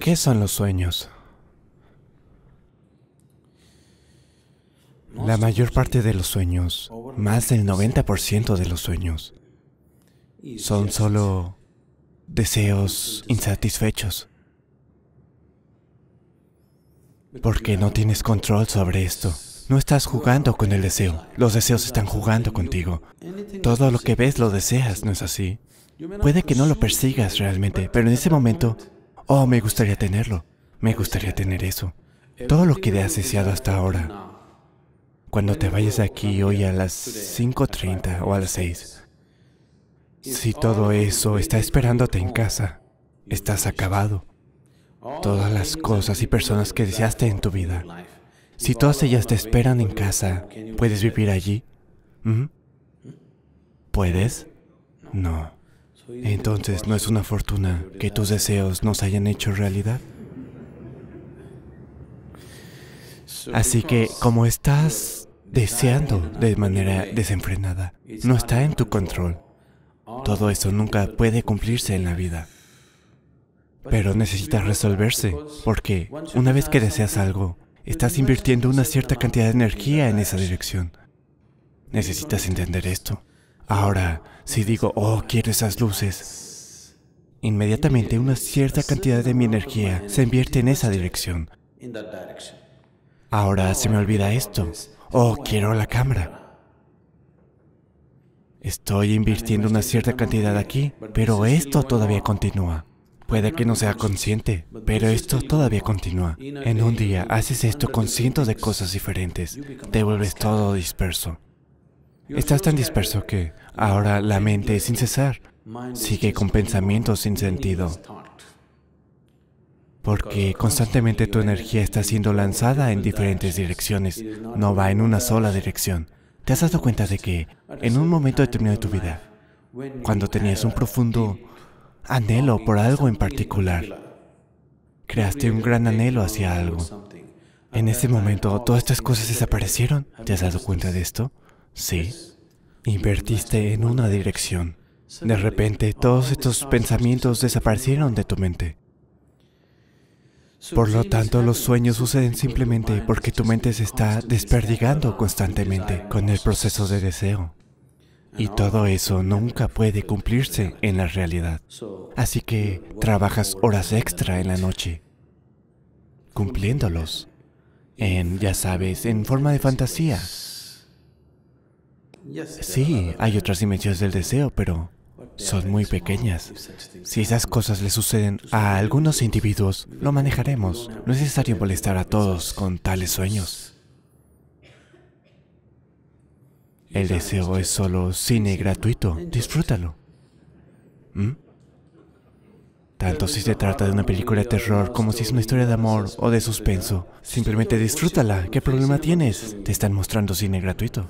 ¿Qué son los sueños? La mayor parte de los sueños, más del 90% de los sueños, son solo deseos pues, insatisfechos. Porque no tienes control sobre esto. No estás jugando con el eh, deseo. Los deseos están jugando contigo. Este Todo lo que ves lo deseas, ¿no es así? Puede que no lo persigas realmente, pero en ese momento Oh, me gustaría tenerlo. Me gustaría tener eso. Todo lo que has deseado hasta ahora. Cuando te vayas aquí hoy a las 5.30 o a las 6. Si todo eso está esperándote en casa, estás acabado. Todas las cosas y personas que deseaste en tu vida, si todas ellas te esperan en casa, ¿puedes vivir allí? ¿Mm? ¿Puedes? No. Entonces, ¿no es una fortuna que tus deseos nos hayan hecho realidad? Así que, como estás deseando de manera desenfrenada, no está en tu control. Todo eso nunca puede cumplirse en la vida. Pero necesitas resolverse, porque una vez que deseas algo, estás invirtiendo una cierta cantidad de energía en esa dirección. Necesitas entender esto. Ahora, si digo, oh, quiero esas luces, inmediatamente una cierta cantidad de mi energía se invierte en esa dirección. Ahora se me olvida esto. Oh, quiero la cámara. Estoy invirtiendo una cierta cantidad aquí, pero esto todavía continúa. Puede que no sea consciente, pero esto todavía continúa. En un día haces esto con cientos de cosas diferentes. Te vuelves todo disperso. Estás tan disperso que ahora la mente sin cesar sigue con pensamientos sin sentido. Porque constantemente tu energía está siendo lanzada en diferentes direcciones, no va en una sola dirección. ¿Te has dado cuenta de que en un momento determinado de tu vida, cuando tenías un profundo anhelo por algo en particular, creaste un gran anhelo hacia algo. En ese momento, todas estas cosas desaparecieron. ¿Te has dado cuenta de esto? Sí, invertiste en una dirección. De repente, todos estos pensamientos desaparecieron de tu mente. Por lo tanto, los sueños suceden simplemente porque tu mente se está desperdigando constantemente con el proceso de deseo. Y todo eso nunca puede cumplirse en la realidad. Así que trabajas horas extra en la noche, cumpliéndolos. En, ya sabes, en forma de fantasía. Sí, hay otras dimensiones del deseo, pero son muy pequeñas. Si esas cosas le suceden a algunos individuos, lo manejaremos. No es necesario molestar a todos con tales sueños. El deseo es solo cine gratuito. Disfrútalo. ¿Mm? Tanto si se trata de una película de terror como si es una historia de amor o de suspenso. Simplemente disfrútala. ¿Qué problema tienes? Te están mostrando cine gratuito.